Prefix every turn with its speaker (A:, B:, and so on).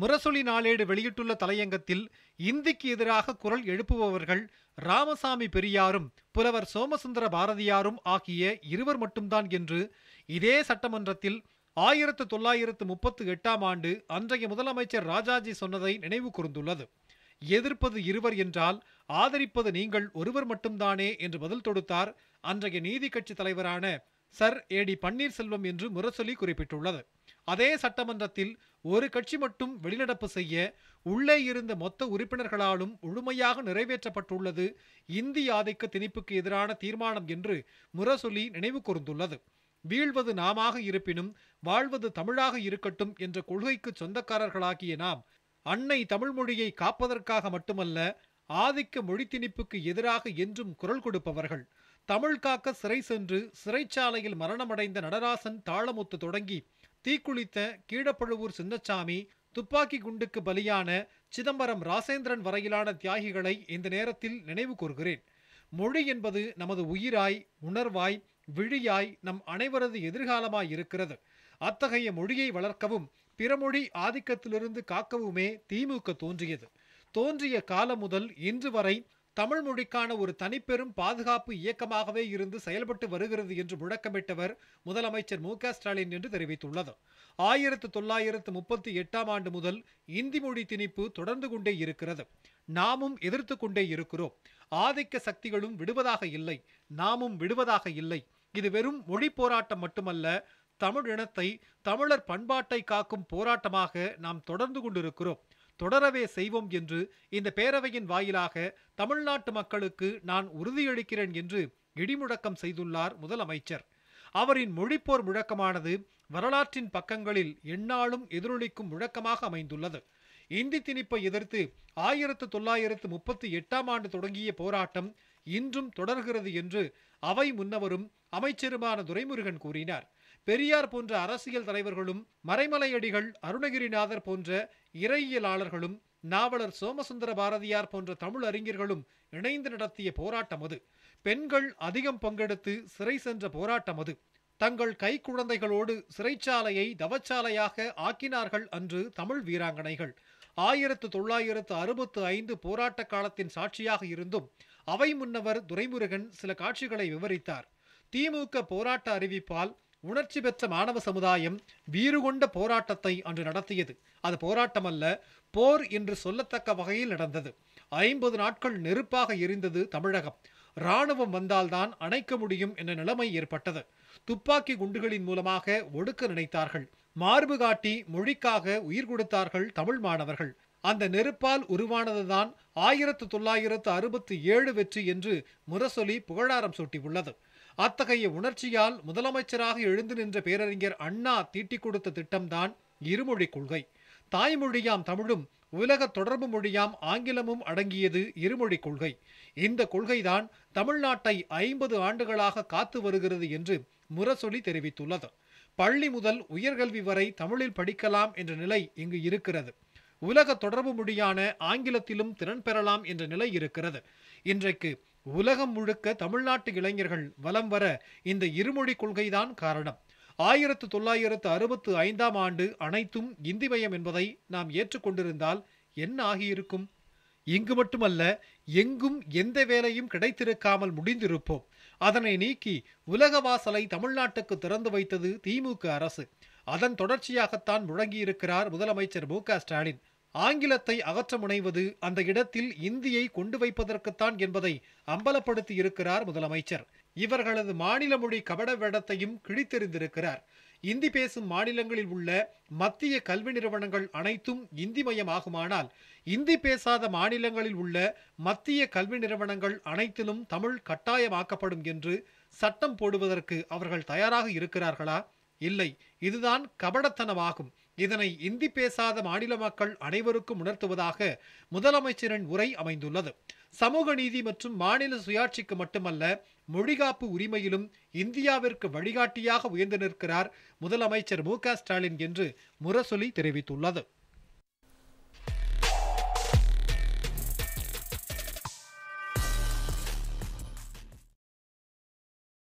A: முரசொலி நாளேடு வெளியிட்டுள்ள தலையங்கத்தில் இந்திக்கு எதிராக குரல் எழுப்புபவர்கள் ராமசாமி பெரியாரும் புலவர் சோமசுந்தர பாரதியாரும் ஆகிய இருவர் மட்டும்தான் என்று இதே சட்டமன்றத்தில் ஆயிரத்து தொள்ளாயிரத்து முப்பத்து எட்டாம் ஆண்டு அன்றைய முதலமைச்சர் ராஜாஜி சொன்னதை நினைவு கூர்ந்துள்ளது எதிர்ப்பது இருவர் என்றால் ஆதரிப்பது நீங்கள் ஒருவர் மட்டும்தானே என்று பதில் தொடுத்தார் அன்றைய நீதி கட்சி தலைவரான சர் ஏடி பன்னீர்செல்வம் என்று முரசொலி குறிப்பிட்டுள்ளது அதே சட்டமன்றத்தில் ஒரு கட்சி மட்டும் வெளிநடப்பு செய்ய உள்ளே இருந்த மொத்த உறுப்பினர்களாலும் முழுமையாக நிறைவேற்றப்பட்டுள்ளது இந்திய ஆதிக்க திணிப்புக்கு எதிரான தீர்மானம் என்று முரசொலி நினைவு கூர்ந்துள்ளது வீழ்வது நாமாக இருப்பினும் வாழ்வது தமிழாக இருக்கட்டும் என்ற கொள்கைக்கு சொந்தக்காரர்களாகிய நாம் அன்னை தமிழ் மொழியை காப்பதற்காக மட்டுமல்ல ஆதிக்க மொழி திணிப்புக்கு எதிராக என்றும் குரல் கொடுப்பவர்கள் தமிழ் காக்க சிறை சென்று சிறைச்சாலையில் மரணமடைந்த நடராசன் தாளமுத்து தொடங்கி தீக்குளித்த கீழப்பழுவூர் சின்னச்சாமி துப்பாக்கி குண்டுக்கு பலியான சிதம்பரம் ராசேந்திரன் வரையிலான தியாகிகளை இந்த நேரத்தில் நினைவு கூறுகிறேன் மொழி என்பது நமது உயிராய் உணர்வாய் விழியாய் நம் அனைவரது எதிர்காலமாய் இருக்கிறது அத்தகைய மொழியை வளர்க்கவும் பிறமொழி ஆதிக்கத்திலிருந்து காக்கவுமே திமுக தோன்றியது தோன்றிய காலம் முதல் இன்று வரை தமிழ் மொழிக்கான ஒரு தனிப்பெரும் பாதுகாப்பு இயக்கமாகவே இருந்து செயல்பட்டு வருகிறது என்று முழக்கமிட்டவர் முதலமைச்சர் மு ஸ்டாலின் என்று தெரிவித்துள்ளது ஆயிரத்து தொள்ளாயிரத்து முப்பத்தி எட்டாம் ஆண்டு முதல் இந்தி மொழி திணிப்பு தொடர்ந்து கொண்டே இருக்கிறது நாமும் எதிர்த்து கொண்டே இருக்கிறோம் ஆதிக்க சக்திகளும் விடுவதாக இல்லை நாமும் விடுவதாக இல்லை இது வெறும் மொழி போராட்டம் மட்டுமல்ல தமிழ் இனத்தை தமிழர் பண்பாட்டை காக்கும் போராட்டமாக நாம் தொடர்ந்து கொண்டிருக்கிறோம் தொடரவே செய்வோம் என்று இந்த பேரவையின் வாயிலாக தமிழ்நாட்டு மக்களுக்கு நான் உறுதியளிக்கிறேன் என்று இடிமுழக்கம் செய்துள்ளார் முதலமைச்சர் அவரின் மொழிப்போர் முழக்கமானது வரலாற்றின் பக்கங்களில் எந்நாளும் எதிரொலிக்கும் முழக்கமாக அமைந்துள்ளது இந்தி திணிப்பை எதிர்த்து ஆயிரத்து தொள்ளாயிரத்து முப்பத்தி எட்டாம் ஆண்டு தொடங்கிய போராட்டம் இன்றும் தொடர்கிறது என்று அவை முன்னவரும் அமைச்சருமான துரைமுருகன் கூறினார் பெரியார் போன்ற அரசியல் தலைவர்களும் மறைமலையடிகள் அருணகிரிநாதர் போன்ற இறையியலாளர்களும் நாவலர் சோமசுந்தர பாரதியார் போன்ற தமிழ் அறிஞர்களும் இணைந்து நடத்திய போராட்டம் அது பெண்கள் அதிகம் பங்கெடுத்து சிறை சென்ற போராட்டம் அது தங்கள் கைக்குழந்தைகளோடு சிறைச்சாலையை தவச்சாலையாக ஆக்கினார்கள் அன்று தமிழ் வீராங்கனைகள் ஆயிரத்து தொள்ளாயிரத்து அறுபத்து ஐந்து போராட்ட காலத்தின் சாட்சியாக இருந்தும் அவை முன்னவர் துரைமுருகன் சில காட்சிகளை விவரித்தார் திமுக போராட்ட அறிவிப்பால் உணர்ச்சி பெற்ற மாணவ சமுதாயம் கொண்ட போராட்டத்தை அன்று நடத்தியது அது போராட்டமல்ல போர் என்று சொல்லத்தக்க வகையில் நடந்தது ஐம்பது நாட்கள் நெருப்பாக எரிந்தது தமிழகம் இராணுவம் வந்தால்தான் அணைக்க முடியும் என்ற நிலைமை ஏற்பட்டது துப்பாக்கி குண்டுகளின் மூலமாக ஒடுக்க நினைத்தார்கள் மார்பு காட்டி மொழிக்காக உயிர் கொடுத்தார்கள் தமிழ் மாணவர்கள் அந்த நெருப்பால் உருவானதுதான் ஆயிரத்து தொள்ளாயிரத்து அறுபத்தி ஏழு வெற்றி என்று முரசொலி புகழாரம் சூட்டியுள்ளது அத்தகைய உணர்ச்சியால் முதலமைச்சராக எழுந்து நின்ற பேரறிஞர் அண்ணா தீட்டிக் கொடுத்த திட்டம்தான் இருமொழி கொள்கை தாய்மொழியாம் தமிழும் உலக தொடர்பு மொழியாம் ஆங்கிலமும் அடங்கியது இருமொழி கொள்கை இந்த கொள்கைதான் தமிழ்நாட்டை ஐம்பது ஆண்டுகளாக காத்து வருகிறது என்று முரசொலி தெரிவித்துள்ளது பள்ளி முதல் உயர்கல்வி வரை தமிழில் படிக்கலாம் என்ற நிலை இங்கு இருக்கிறது உலக தொடர்பு மொழியான ஆங்கிலத்திலும் திறன் பெறலாம் என்ற நிலை இருக்கிறது இன்றைக்கு உலகம் முழுக்க தமிழ்நாட்டு இளைஞர்கள் வலம் வர இந்த இருமொழி கொள்கைதான் காரணம் ஆயிரத்து தொள்ளாயிரத்து அறுபத்து ஐந்தாம் ஆண்டு அனைத்தும் இந்தி மயம் என்பதை நாம் ஏற்றுக்கொண்டிருந்தால் என்ன ஆகியிருக்கும் இங்கு மட்டுமல்ல எங்கும் எந்த வேலையும் கிடைத்திருக்காமல் முடிந்திருப்போம் அதனை நீக்கி உலக வாசலை தமிழ்நாட்டுக்கு திறந்து வைத்தது திமுக அரசு அதன் தொடர்ச்சியாகத்தான் முழங்கியிருக்கிறார் முதலமைச்சர் மு ஸ்டாலின் ஆங்கிலத்தை அகற்ற முனைவது அந்த இடத்தில் இந்தியை கொண்டு வைப்பதற்குத்தான் என்பதை அம்பலப்படுத்தி இருக்கிறார் முதலமைச்சர் இவர்களது மாநில மொழி கபட வேடத்தையும் கிழித்தெறிந்திருக்கிறார் இந்தி பேசும் மாநிலங்களில் உள்ள மத்திய கல்வி நிறுவனங்கள் அனைத்தும் இந்தி மயமாகுமானால் இந்தி பேசாத மாநிலங்களில் உள்ள மத்திய கல்வி நிறுவனங்கள் அனைத்திலும் தமிழ் கட்டாயமாக்கப்படும் என்று சட்டம் போடுவதற்கு அவர்கள் தயாராக இருக்கிறார்களா இல்லை இதுதான் கபடத்தனமாகும் இதனை இந்தி பேசாத மாநில மக்கள் அனைவருக்கும் உணர்த்துவதாக முதலமைச்சரின் உரை அமைந்துள்ளது சமூக நீதி மற்றும் மாநில சுயாட்சிக்கு மட்டுமல்ல மொழிகாப்பு உரிமையிலும் இந்தியாவிற்கு வழிகாட்டியாக உயர்ந்து நிற்கிறார் முதலமைச்சர் மு ஸ்டாலின் என்று முரசொலி தெரிவித்துள்ளது